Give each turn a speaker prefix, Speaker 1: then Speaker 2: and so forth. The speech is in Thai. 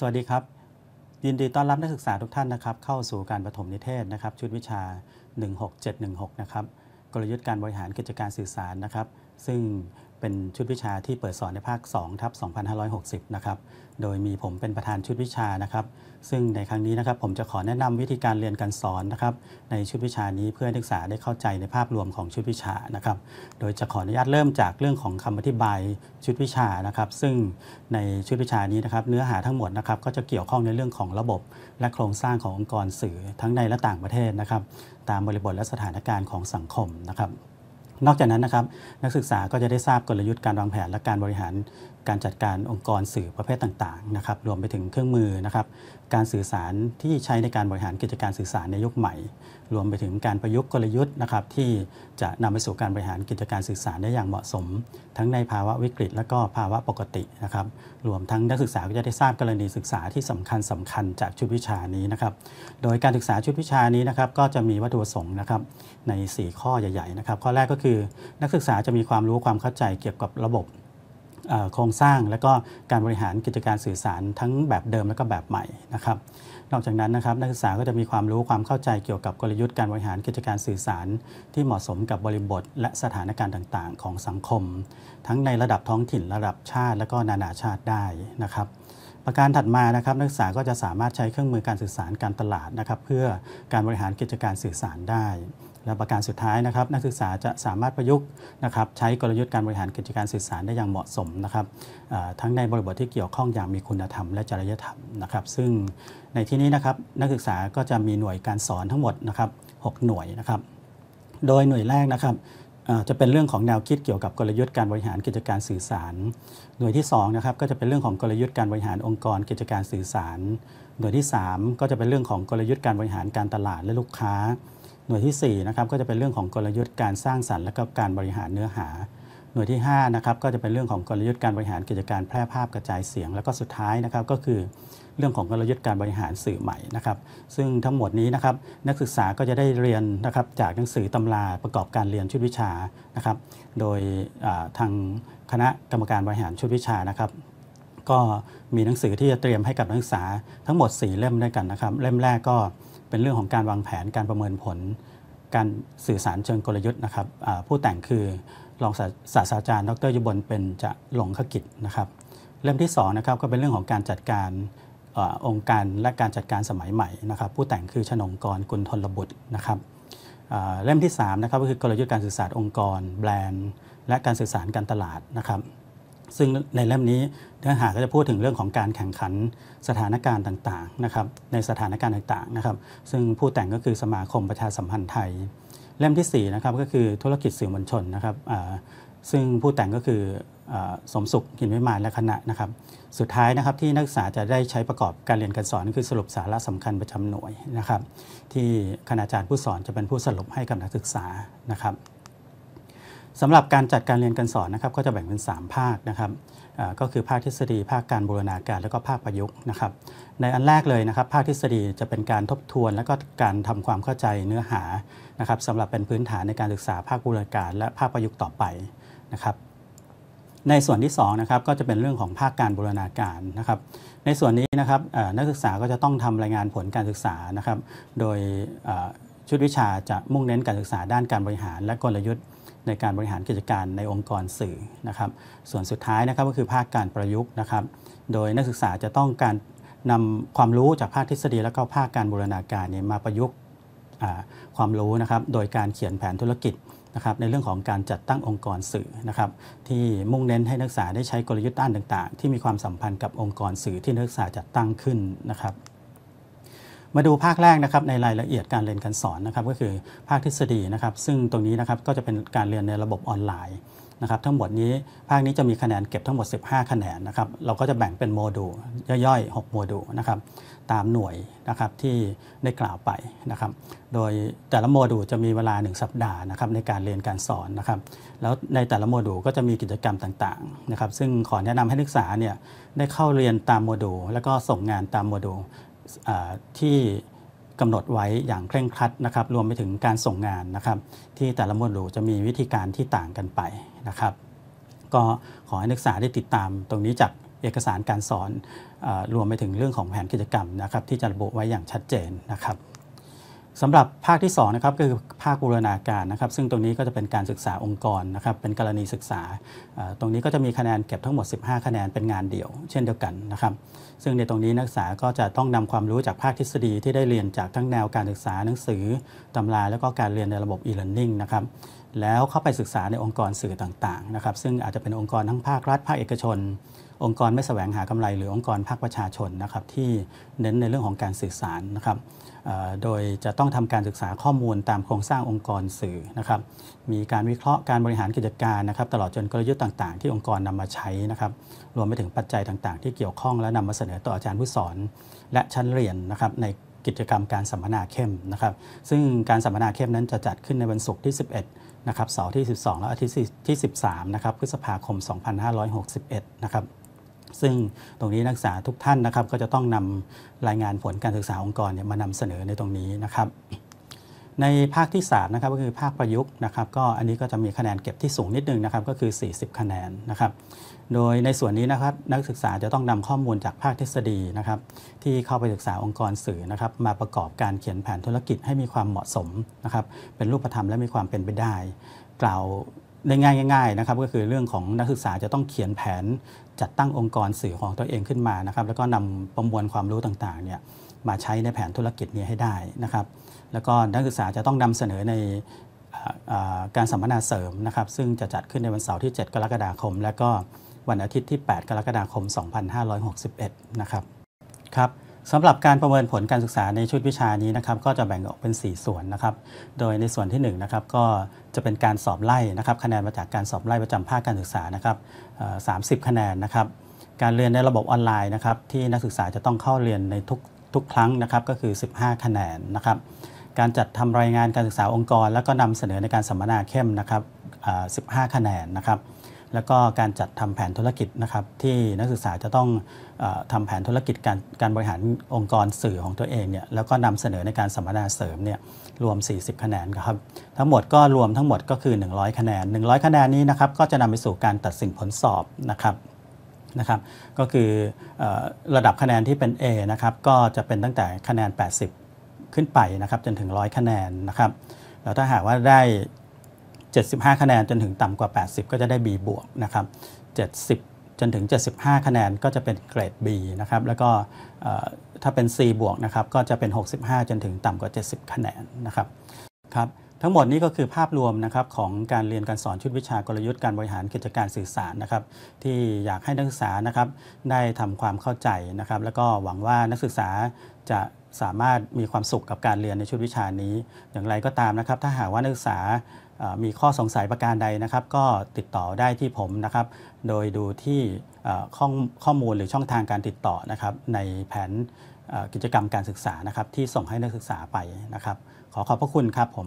Speaker 1: สวัสดีครับ ยินดีต้อนรับนักศึกษาทุกท่านนะครับ เข้าสู่การประถมนิเทศนะครับ ชุดวิชา16716นะครับกลยุทธ์การบริหารกิจการสื่อสารนะครับ ซึ่งเป็นชุดวิชาที่เปิดสอนในภาค2ทับ2560 นะครับ โดยมีผมเป็นประธานชุดวิชานะครับ ซึ่งในครั้งนี้นะครับ ผมจะขอแนะนำวิธีการเรียนการสอนนะครับในชุดวิชานี้เพื่อนักศึกษาได้เข้าใจในภาพรวมของชุดวิชานะครับ โดยจะขออนุญาตเริ่มจากเรื่องของคำอธิบายชุดวิชานะครับ ซึ่งในชุดวิชานี้นะครับเนื้อหาทั้งหมดนะครับก็จะเกี่ยวข้องในเรื่องของระบบ และโครงสร้างขององค์กรสื่อทั้งในและต่างประเทศนะครับ ตามบริบทและสถานการณ์ของสังคมนะครับนอกจากนั้นนะครับ นักศึกษาก็จะได้ทราบกลยุทธ์การวางแผนและการบริหารการจัดการองค์กรสื่อประเภทต่างๆนะครับรวมไปถึงเครื่องมือนะครับ การสื่อสารที่ใช้ในการบริหารกิจการสื่อสารในยุคใหม่ รวมไปถึงการประยุกต์กลยุทธ์นะครับที่จะนำไปสู่การบริหารกิจการสื่อสารได้อย่างเหมาะสม ทั้งในภาวะวิกฤต และก็ภาวะปกตินะครับรวมทั้งนักศึกษาก็จะได้ทราบกรณีศึกษาที่สำคัญสำคัญจากชุดวิชานี้นะครับโดยการศึกษาชุดวิชานี้นะครับ ก็จะมีวัตถุประสงค์นะครับใน 4 ข้อใหญ่ๆนะครับข้อแรกก็คือนักศึกษาจะมีความรู้ความเข้าใจเกี่ยวกับระบบโครงสร้างและก็การบริหารกิจการสื่อสารทั้งแบบเดิมและก็แบบใหม่นะครับนอกจากนั้นนะครับนักศึกษาก็จะมีความรู้ความเข้าใจเกี่ยวกับกลยุทธ์การบริหารกิจการสื่อสารที่เหมาะสมกับบริบทและสถานการณ์ต่างๆ ของสังคม ทั้งในระดับท้องถิ่นระดับชาติ และก็นานาชาติได้นะครับประการถัดมานะครับนักศึกษาก็จะสามารถใช้เครื่องมือการสื่อสารการตลาดนะครับ เพื่อการบริหารกิจการสื่อสารได้ และประการสุดท้ายนะครับ นักศึกษาจะสามารถประยุกต์นะครับ ใช้กลยุทธ์การบริหารกิจการสื่อสารได้อย่างเหมาะสมนะครับทั้งในบริบทที่เกี่ยวข้องอย่างมีคุณธรรมและจริยธรรมนะครับ ซึ่งในที่นี้นะครับนักศึกษาก็จะมีหน่วยการสอนทั้งหมดนะครับ 6 หน่วยนะครับ โดยหน่วยแรกนะครับจะเป็นเรื่องของแนวคิดเกี่ยวกับกลยุทธ์การบริหารกิจการสื่อสาร หน่วยที่2นะครับก็จะเป็นเรื่องของกลยุทธ์การบริหารองค์กร กิจการสื่อสาร หน่วยที่ 3 ก็จะเป็นเรื่องของกลยุทธ์การบริหารการตลาดและลูกค้า หน่วยที่ 4 นะครับ ก็จะเป็นเรื่องของกลยุทธ์การสร้างสรรค์และก็การบริหารเนื้อหา หน่วยที่5นะครับก็จะเป็นเรื่องของกลยุทธ์การบริหารกิจการแพร่ภาพกระจายเสียง แล้วก็สุดท้ายนะครับก็คือเรื่องของกลยุทธ์การบริหารสื่อใหม่นะครับ ซึ่งทั้งหมดนี้นะครับนักศึกษาก็จะได้เรียนนะครับจากหนังสือตำราประกอบการเรียนชุดวิชานะครับ โดยทางคณะกรรมการบริหารชุดวิชานะครับ ก็มีหนังสือที่จะเตรียมให้กับนักศึกษาทั้งหมด 4เล่มด้วยกันนะครับเล่มแรกก็เป็นเรื่องของการวางแผนการประเมินผล การสื่อสารเชิงกลยุทธ์นะครับผู้แต่งคือรองศาสตราจารย์ ดรยุบลเป็นจะหลงขกิจนะครับเล่มที่2นะครับก็เป็นเรื่องของการจัดการองค์การและการจัดการสมัยใหม่นะครับ ผู้แต่งคือชนงกรกุลทนระบุตรนะครับเล่มที่3นะครับก็คือกลยุทธ์การสื่อสารองค์กร แบรนด์ และการสื่อสารการตลาดนะครับ ซึ่งในเล่มนี้เนื้อหาก็จะพูดถึงเรื่องของการแข่งขันสถานการณ์ต่างๆนะครับในสถานการณ์ต่างๆนะครับ ซึ่งผู้แต่งก็คือสมาคมประชาสัมพันธ์ไทย เล่มที่4นะครับก็คือธุรกิจสื่อมวลชนนะครับซึ่งผู้แต่งก็คือสมสุขกินวิมานและคณะนะครับ สุดท้ายนะครับที่นักศึกษาจะได้ใช้ประกอบการเรียนการสอนคือสรุปสาระสำคัญประจำหน่วยนะครับ ที่คณาจารย์ผู้สอนจะเป็นผู้สรุปให้กับนักศึกษานะครับสำหรับการจัดการเรียนการสอนนะครับก็จะแบ่งเป็น3ภาคนะครับก็คือภาคทฤษฎีภาคการบูรณาการและก็ภาคประยุกต์นะครับ ในอันแรกเลยนะครับภาคทฤษฎีจะเป็นการทบทวนและก็การทำความเข้าใจเนื้อหานะครับสำหรับเป็นพื้นฐานในการศึกษาภาคบูรณาการและภาคประยุกต์ต่อไปนะครับในส่วนที่2นะครับก็จะเป็นเรื่องของภาคการบูรณาการนะครับในส่วนนี้นะครับนักศึกษาก็จะต้องทำรายงานผลการศึกษานะครับโดยชุดวิชาจะมุ่งเน้นการศึกษาด้านการบริหารและกลยุทธ์ ในการบริหารกิจการในองค์กรสื่อนะครับส่วนสุดท้ายนะครับก็คือภาคการประยุกต์นะครับโดยนักศึกษาจะต้องการนำความรู้จากภาคทฤษฎีและก็ภาคการบูรณาการเนี่ยมาประยุกต์ความรู้นะครับโดยการเขียนแผนธุรกิจนะครับในเรื่องของการจัดตั้งองค์กรสื่อนะครับที่มุ่งเน้นให้นักศึกษาได้ใช้กลยุทธ์ด้านต่าง ๆ ที่มีความสัมพันธ์กับองค์กรสื่อที่นักศึกษาจัดตั้งขึ้นนะครับ มาดูภาคแรกนะครับในรายละเอียดการเรียนการสอนนะครับก็คือภาคทฤษฎีนะครับ ซึ่งตรงนี้นะครับก็จะเป็นการเรียนในระบบออนไลน์นะครับทั้งหมดนี้ภาคนี้จะมีคะแนนเก็บทั้งหมด 15 คะแนนนะครับเราก็จะแบ่งเป็นโมดูลย่อยๆ 6 โมดูลนะครับตามหน่วยนะครับที่ได้กล่าวไปนะครับโดยแต่ละโมดูลจะมีเวลา 1 สัปดาห์นะครับในการเรียนการสอนนะครับแล้วในแต่ละโมดูลก็จะมีกิจกรรมต่างๆนะครับ ซึ่งขอแนะนำให้นักศึกษาเนี่ยได้เข้าเรียนตามโมดูลแล้วก็ส่งงานตามโมดูลที่กำหนดไว้อย่างเคร่งครัดนะครับ รวมไปถึงการส่งงานนะครับ ที่แต่ละหมวดหลูจะมีวิธีการที่ต่างกันไปนะครับ ก็ขอให้นักศึกษาได้ติดตามตรงนี้จากเอกสารการสอน รวมไปถึงเรื่องของแผนกิจกรรมนะครับ ที่จะระบุไว้อย่างชัดเจนนะครับสำหรับภาคที่2นะครับคือภาคบูรณาการนะครับ ซึ่งตรงนี้ก็จะเป็นการศึกษาองค์กรนะครับเป็นกรณีศึกษาตรงนี้ก็จะมีคะแนนเก็บทั้งหมด 15 คะแนนเป็นงานเดียว เช่นเดียวกันนะครับซึ่งในตรงนี้นักศึกษาก็จะต้องนำความรู้จากภาคทฤษฎี ที่ได้เรียนจากทั้งแนวการศึกษาหนังสือ ตำราแล้วก็การเรียนในระบบ e-learning นะครับแล้วเข้าไปศึกษาในองค์กรสื่อต่างๆนะครับซึ่งอาจจะเป็นองค์กรทั้งภาครัฐภาคเอกชนองค์กรไม่สแสวงหากำไรหรือองค์กรภาคประชาชนนะครับ ที่เน้นในเรื่องของการสื่อสารนะครับ โดยจะต้องทำการศึกษาข้อมูลตามโครงสร้างองค์กรสื่อนะครับ มีการวิเคราะห์การบริหารกิจการนะครับ ตลอดจนกลยุทธ์ต่างๆที่องค์กรนำมาใช้นะครับ รวมไปถึงปัจจัยต่างๆ ที่เกี่ยวข้องและนำมาเสนอต่ออาจารย์ผู้สอนและชั้นเรียนนะครับในกิจกรรมการสัมมนาเข้มนะครับ ซึ่งการสัมมนาเข้มนั้นจะจัดขึ้นในวันศุกร์ที่11นะครับเสาร์ที่ 12 และอาทิตย์ที่ 13 นะครับ พฤษภาคม 2561 นะครับซึ่งตรงนี้นักศึกษาทุกท่านนะครับก็จะต้องนำรายงานผลการศึกษาองค์กรเนี่ยมานำเสนอในตรงนี้นะครับ ในภาคที่3นะครับก็คือภาคประยุกต์นะครับ ก็อันนี้ก็จะมีคะแนนเก็บที่สูงนิดนึงนะครับก็คือ 40 คะแนนนะครับ โดยในส่วนนี้นะครับนักศึกษาจะต้องนำข้อมูลจากภาคทฤษฎีนะครับ ที่เข้าไปศึกษาองค์กรสื่อนะครับ มาประกอบการเขียนแผนธุรกิจให้มีความเหมาะสมนะครับเป็นรูปธรรมและมีความเป็นไปได้กล่าวได้ง่ายง่ายนะครับก็คือเรื่องของนักศึกษาจะต้องเขียนแผนจัดตั้งองค์กรสื่อของตัวเองขึ้นมานะครับ แล้วก็นำประมวลความรู้ต่างๆเนี่ยมาใช้ในแผนธุรกิจนี้ให้ได้นะครับ แล้วก็นักศึกษาจะต้องนำเสนอในการสัมมนาเสริมนะครับ ซึ่งจะจัดขึ้นในวันเสาร์ที่ 7 กรกฎาคม และก็วันอาทิตย์ที่ 8 กรกฎาคม 2561 นะครับครับสำหรับการประเมินผลการศึกษาในชุดวิชานี้นะครับ ก็จะแบ่งออกเป็น 4 ส่วนนะครับ โดยในส่วนที่1นะครับก็จะเป็นการสอบไล่นะครับ คะแนนมาจากการสอบไล่ประจำภาคการศึกษานะครับสามสิบคะแนนนะครับ การเรียนในระบบออนไลน์นะครับ ที่นักศึกษาจะต้องเข้าเรียนในทุกทุกครั้งนะครับก็คือ 15 คะแนนนะครับ การจัดทำรายงานการศึกษาองค์กร แล้วก็นำเสนอในการสัมมนาเข้มนะครับ 15 คะแนนนะครับแล้วก็การจัดทำแผนธุรกิจนะครับที่นักศึกษาจะต้องอทำแผนธุรกิจการการบริหารองค์กรสื่อของตัวเองเนี่ยแล้วก็นำเสนอในการสัมมนาเสริมเนี่ยรวม 40 คะแนนครับทั้งหมดก็รวมทั้งหมดก็คือ 100 คะแนน 100 คะแนนนี้นะครับก็จะนำไปสู่การตัดสินผลสอบนะครับนะครับก็คืออระดับคะแนนที่เป็น A นะครับก็จะเป็นตั้งแต่คะแนน 80 ขึ้นไปนะครับจนถึง 100 คะแนนนะครับแล้วถ้าหากว่าได้75 คะแนนจนถึงต่ำกว่า 80 ก็จะได้ B บวกนะครับ70 จนถึง 75 คะแนนก็จะเป็นเกรด B นะครับแล้วก็ถ้าเป็น C บวกนะครับก็จะเป็น 65 จนถึงต่ำกว่า 70 คะแนนนะครับครับทั้งหมดนี้ก็คือภาพรวมนะครับของการเรียนการสอนชุดวิชากลยุทธ์การบริหารกิจการสื่อสารนะครับที่อยากให้นักศึกษานะครับได้ทำความเข้าใจนะครับแล้วก็หวังว่านักศึกษาจะสามารถมีความสุขกับการเรียนในชุดวิชานี้ อย่างไรก็ตามนะครับ ถ้าหากว่านักศึกษามีข้อสงสัยประการใดนะครับ ก็ติดต่อได้ที่ผมนะครับ โดยดูที่ข้อข้อมูลหรือช่องทางการติดต่อนะครับในแผนกิจกรรมการศึกษานะครับ ที่ส่งให้นักศึกษาไปนะครับ ขอขอบพระคุณครับผม